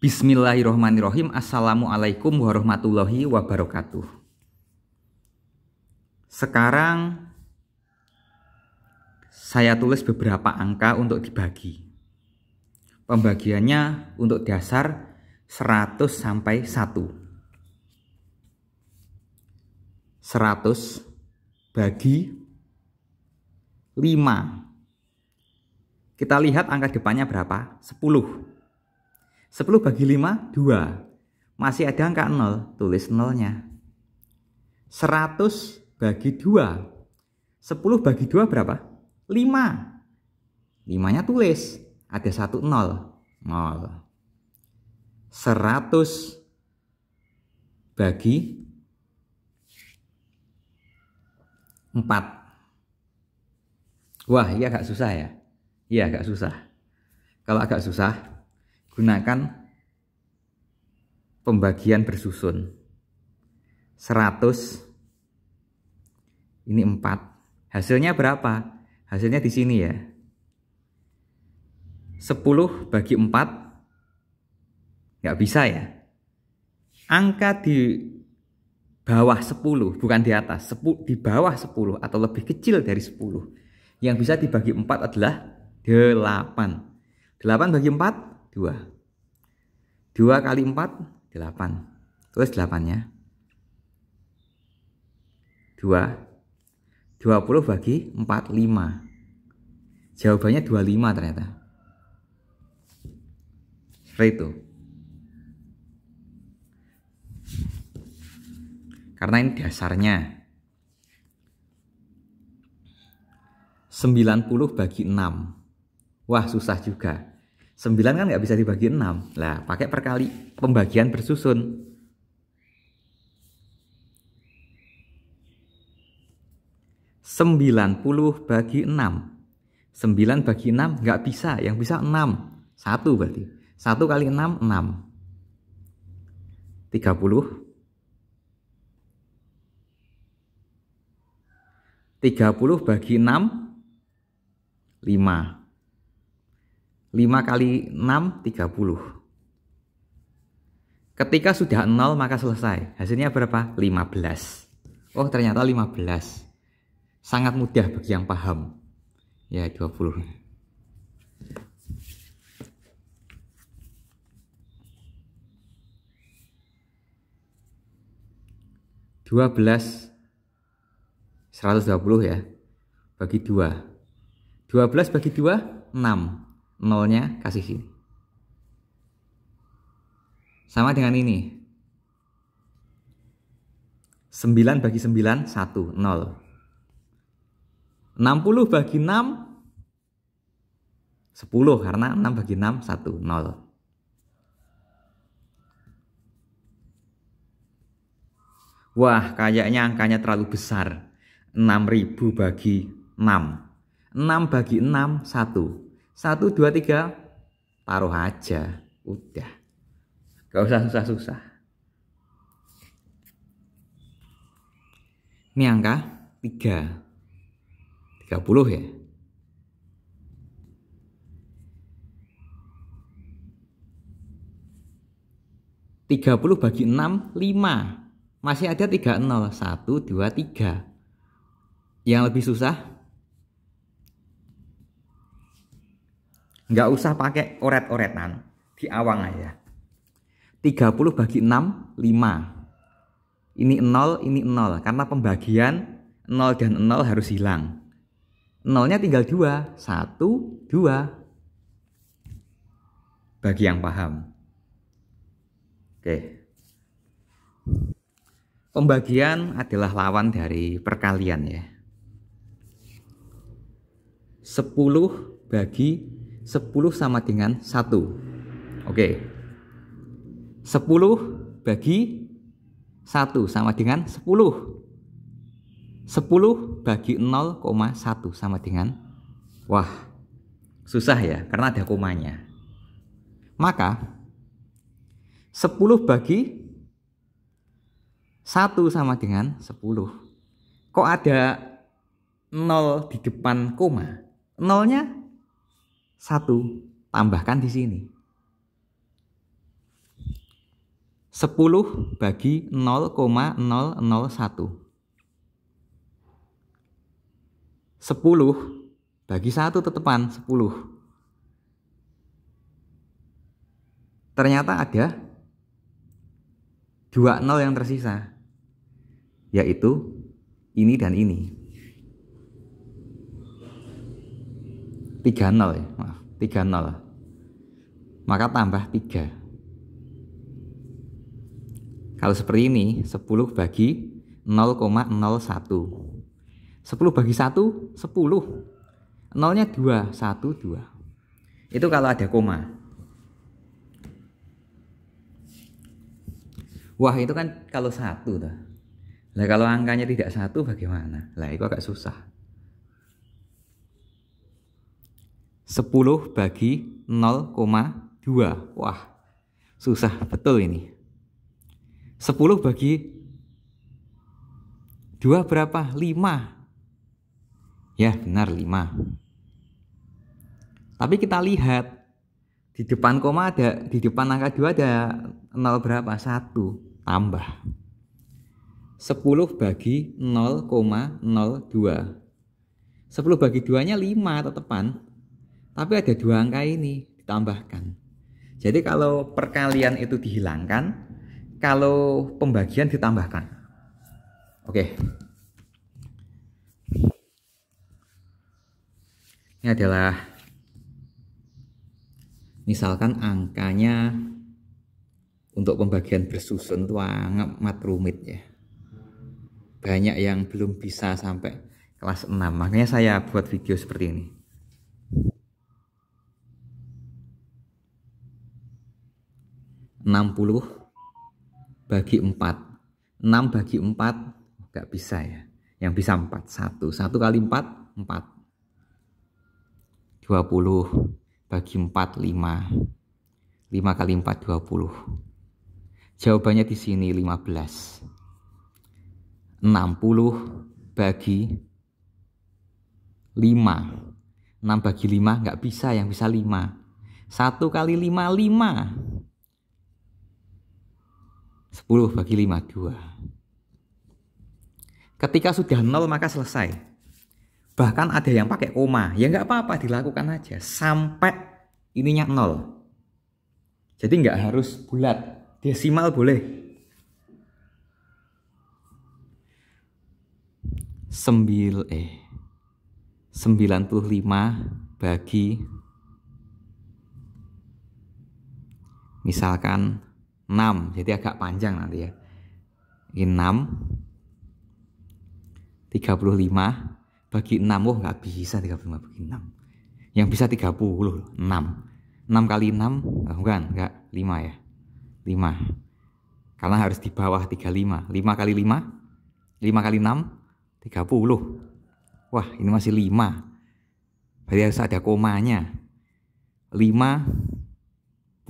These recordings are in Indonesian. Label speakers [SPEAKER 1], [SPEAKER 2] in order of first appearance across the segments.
[SPEAKER 1] Bismillahirrahmanirrahim. Assalamualaikum warahmatullahi wabarakatuh Sekarang Saya tulis beberapa angka untuk dibagi Pembagiannya untuk dasar 100 sampai 1 100 bagi 5 Kita lihat angka depannya berapa 10 10 bagi 5, 2. Masih ada angka 0, tulis 0-nya. 100 bagi 2. 10 bagi 2 berapa? 5. 5-nya tulis. Ada 1 0. 0. 100 bagi 4. Wah, iya agak susah ya. Iya agak susah. Kalau agak susah, gunakan pembagian bersusun 100 ini 4 hasilnya berapa hasilnya di sini ya 10 bagi 4 nggak bisa ya angka di bawah 10 bukan di atas 10, di bawah 10 atau lebih kecil dari 10 yang bisa dibagi 4 adalah 8 8 bagi 4 2. 2 kali 4, 8. terus 8 ya. 2. 20 bagi 4, 5. Jawabannya 25 ternyata. Seperti itu. Karena ini dasarnya. 90 bagi 6. Wah susah juga 9 kan nggak bisa dibagi 6. Lah, pakai perkali pembagian bersusun. Sembilan puluh bagi enam. Sembilan bagi enam nggak bisa, yang bisa enam. Satu berarti. Satu kali enam, enam. Tiga puluh. Tiga puluh bagi enam, lima. 5 kali 6, 30. Ketika sudah 0 maka selesai. Hasilnya berapa? 15. Oh ternyata 15. Sangat mudah bagi yang paham. Ya 20. Dua belas, seratus dua puluh ya, bagi dua. Dua belas bagi dua, enam nolnya kasih sini. Sama dengan ini. 9 bagi 9, 1, 0. 60 bagi 6, 10. Karena 6 bagi 6, 1, 0. Wah, kayaknya angkanya terlalu besar. 6000 bagi 6. 6 bagi 6, 1. Satu, dua, tiga, taruh aja. Udah. Gak usah susah-susah. Ini angka tiga tiga puluh ya. Tiga puluh bagi enam lima masih ada tiga nol satu dua tiga yang lebih susah nggak usah pakai oret-oretan di awang aja 30 bagi 6 5 ini 0 ini 0 karena pembagian 0 dan 0 harus hilang 0 nya tinggal 2 1 2 bagi yang paham oke pembagian adalah lawan dari perkalian ya 10 bagi 10 sama dengan 1. Oke. okay. 10 bagi 1 sama dengan 10. 10 bagi 0,1 sama dengan wah susah ya karena ada komanya. Maka 10 bagi 1 sama dengan 10. Kok ada 0 di depan koma? 0 nya satu tambahkan di sini. 10 bagi 0,001. 10 bagi 1 tetepan 10. Ternyata ada 2 nol yang tersisa, yaitu ini dan ini. tiga nol ya maaf 3 nol maka tambah tiga kalau seperti ini sepuluh bagi nol satu sepuluh bagi satu sepuluh nolnya dua satu dua itu kalau ada koma Wah itu kan kalau satu lah Nah kalau angkanya tidak satu bagaimana? Lah itu agak susah. 10 bagi 0,2. Wah, susah betul ini. 10 bagi 2 berapa? 5. Ya, benar 5. Tapi kita lihat di depan koma ada di depan angka 2 ada 0 berapa? 1 tambah. 10 bagi 0,02. 10 bagi 2-nya 5 tetepan. Tapi ada dua angka ini ditambahkan. Jadi kalau perkalian itu dihilangkan, kalau pembagian ditambahkan. Oke. Ini adalah misalkan angkanya untuk pembagian bersusun itu amat rumit ya. Banyak yang belum bisa sampai kelas 6. Makanya saya buat video seperti ini. 60 bagi 4. 6 bagi 4 nggak bisa ya. Yang bisa 4. 1. 1 kali 4, 4. 20 bagi 4, 5. 5 kali 4, 20. Jawabannya di sini 15. 60 bagi 5. 6 bagi 5 nggak bisa, yang bisa 5. 1 kali 5, 5. 10 bagi 5, 2. Ketika sudah nol maka selesai. Bahkan ada yang pakai koma, ya nggak apa-apa dilakukan aja sampai ininya nol. Jadi nggak harus bulat, desimal boleh. 9 eh 95 bagi misalkan 6 jadi agak panjang nanti ya ini 6 35 bagi 6 oh nggak bisa 35 bagi 6 yang bisa 30 6 6 kali 6 oh, bukan enggak 5 ya 5 karena harus di bawah 35 5 kali 5 5 kali 6 30 wah ini masih 5 berarti harus ada komanya 5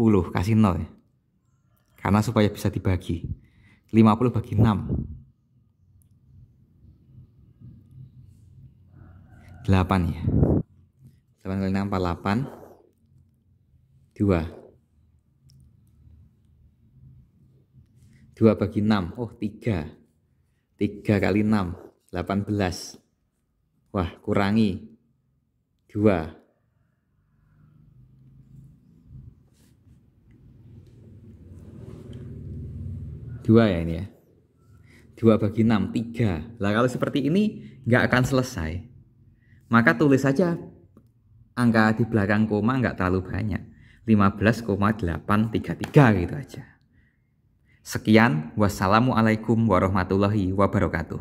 [SPEAKER 1] 10 kasih 0 ya karena supaya bisa dibagi. 50 bagi 6. 8 ya. 8 kali 6 48. 2. 2 bagi 6. Oh, 3. 3 kali 6, 18. Wah, kurangi 2. dua ya ini ya dua bagi enam tiga lah kalau seperti ini nggak akan selesai maka tulis saja angka di belakang koma nggak terlalu banyak 15,833 gitu aja sekian wassalamualaikum warahmatullahi wabarakatuh